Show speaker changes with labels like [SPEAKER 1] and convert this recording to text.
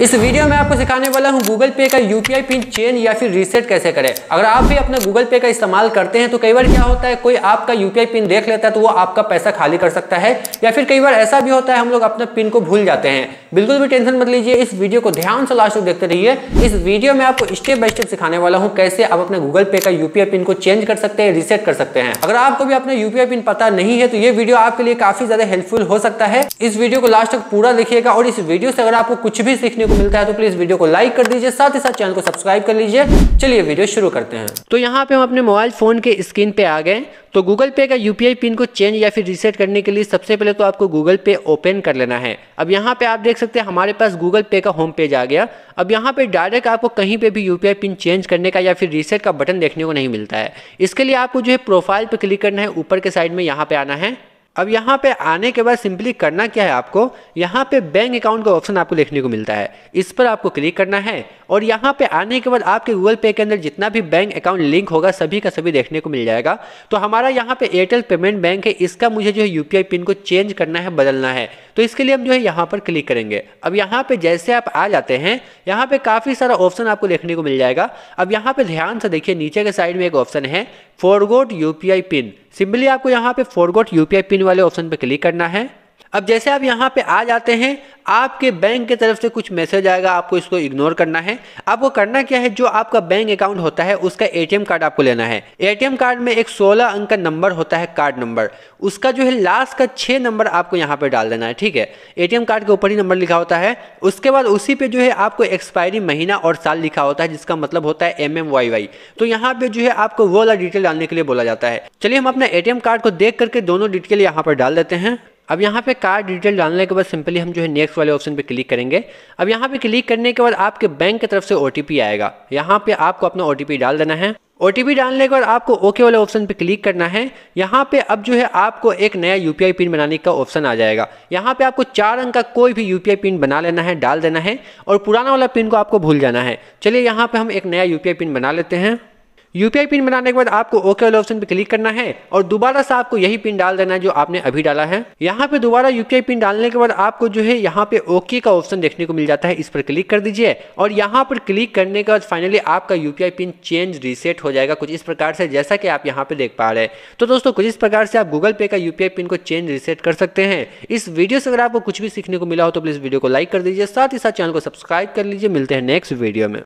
[SPEAKER 1] इस वीडियो में आपको सिखाने वाला हूं गूगल पे का यूपीआई पिन चेंज या फिर रीसेट कैसे करें अगर आप भी अपना गूगल पे का इस्तेमाल करते हैं तो कई बार क्या होता है कोई आपका यूपीआई पिन देख लेता है तो वो आपका पैसा खाली कर सकता है या फिर कई बार ऐसा भी होता है हम लोग अपना पिन को भूल जाते हैं बिल्कुल भी टेंशन मत लीजिए इस वीडियो को ध्यान से लास्ट तक देखते रहिए इस वीडियो में आपको स्टेप बाय स्टेप सिखाने वाला हूँ कैसे आप अपने गूगल पे का यूपीआई पिन को चेंज कर सकते हैं रीसेट कर सकते हैं अगर आपको भी अपना यूपीआई पिन पता नहीं है तो ये वीडियो आपके लिए काफी ज्यादा हेल्पफुल हो सकता है इस वीडियो को लास्ट तक पूरा देखिएगा और इस वीडियो से अगर आपको कुछ भी सीख देखने को मिलता है तो प्लीज वीडियो को लाइक कर दीजिए साथ ही साथ चैनल को सब्सक्राइब कर लीजिए चलिए वीडियो शुरू करते हैं तो यहाँ पे हम अपने मोबाइल फोन के स्क्रीन पे आ गए तो गूगल पे का यूपीआई पिन को चेंज या फिर रीसेट करने के लिए सबसे पहले तो आपको गूगल पे ओपन कर लेना है अब यहाँ पे आप देख सकते हैं हमारे पास गूगल पे का होम पेज आ गया अब यहाँ पे डायरेक्ट आपको कहीं पे भी यूपीआई पिन चेंज करने का या फिर रीसेट का बटन देखने को नहीं मिलता है इसके लिए आपको जो है प्रोफाइल पर क्लिक करना है ऊपर के साइड में यहाँ पे आना है अब यहाँ पे आने के बाद सिंपली करना क्या है आपको यहाँ पे बैंक अकाउंट का ऑप्शन आपको देखने को मिलता है इस पर आपको क्लिक करना है और यहाँ पे आने के बाद आपके गूगल पे के अंदर जितना भी बैंक अकाउंट लिंक होगा सभी का सभी देखने को मिल जाएगा तो हमारा यहाँ पे एयरटेल पेमेंट बैंक है इसका मुझे जो है यू पिन को चेंज करना है बदलना है तो इसके लिए हम जो है यहाँ पर क्लिक करेंगे अब यहाँ पे जैसे आप आ जाते हैं यहाँ पे काफ़ी सारा ऑप्शन आपको देखने को मिल जाएगा अब यहाँ पे ध्यान से देखिए नीचे के साइड में एक ऑप्शन है फॉरगोट यूपीआई पिन सिंपली आपको यहाँ पे फॉरगोट यूपीआई पिन वाले ऑप्शन पे क्लिक करना है अब जैसे आप यहाँ पे आ जाते हैं आपके बैंक की तरफ से कुछ मैसेज आएगा आपको इसको इग्नोर करना है आपको करना क्या है जो आपका बैंक अकाउंट होता है उसका एटीएम कार्ड आपको लेना है एटीएम कार्ड में एक 16 अंक का नंबर होता है कार्ड नंबर उसका जो है लास्ट का छः नंबर आपको यहाँ पे डाल देना है ठीक है एटीएम कार्ड के ऊपर ही नंबर लिखा होता है उसके बाद उसी पे जो है आपको एक्सपायरी महीना और साल लिखा होता है जिसका मतलब होता है एम वाई वाई तो यहाँ पे जो है आपको वो वाला डिटेल डालने के लिए बोला जाता है चलिए हम अपना ए कार्ड को देख करके दोनों डिटेल यहाँ पर डाल देते हैं अब यहाँ पे कार्ड डिटेल डालने के बाद सिंपली हम जो है नेक्स्ट वाले ऑप्शन पे क्लिक करेंगे अब यहाँ पे क्लिक करने के बाद आपके बैंक की तरफ से ओ आएगा यहाँ पे आपको अपना ओ डाल देना है ओ डालने के बाद आपको ओके वाले ऑप्शन पे क्लिक करना है यहाँ पे अब जो है आपको एक नया यू पिन बनाने का ऑप्शन आ जाएगा यहाँ पे आपको चार अंक का कोई भी यू पिन बना लेना है डाल देना है और पुराना वाला पिन को आपको भूल जाना है चलिए यहाँ पे हम एक नया यू पिन बना लेते हैं यूपीआई पिन बनाने के बाद आपको ओके वाले ऑप्शन पे क्लिक करना है और दोबारा से आपको यही पिन डाल देना है जो आपने अभी डाला है यहाँ पे दोबारा यूपीआई पिन डालने के बाद आपको जो है यहाँ पे ओके का ऑप्शन देखने को मिल जाता है इस पर क्लिक कर दीजिए और यहाँ पर क्लिक करने के बाद फाइनली आपका यूपीआई पिन चेंज रीसेट हो जाएगा कुछ इस प्रकार से जैसा कि आप यहाँ पे देख पा रहे हैं तो दोस्तों कुछ इस प्रकार से आप गूगल पे का यूपीआई पिन को चेंज रीसेट कर सकते हैं इस वीडियो से अगर आपको कुछ भी सीखने को मिला हो तो प्लीज़ वीडियो को लाइक कर दीजिए साथ ही साथ चैनल को सब्सक्राइब कर लीजिए मिलते हैं नेक्स्ट वीडियो में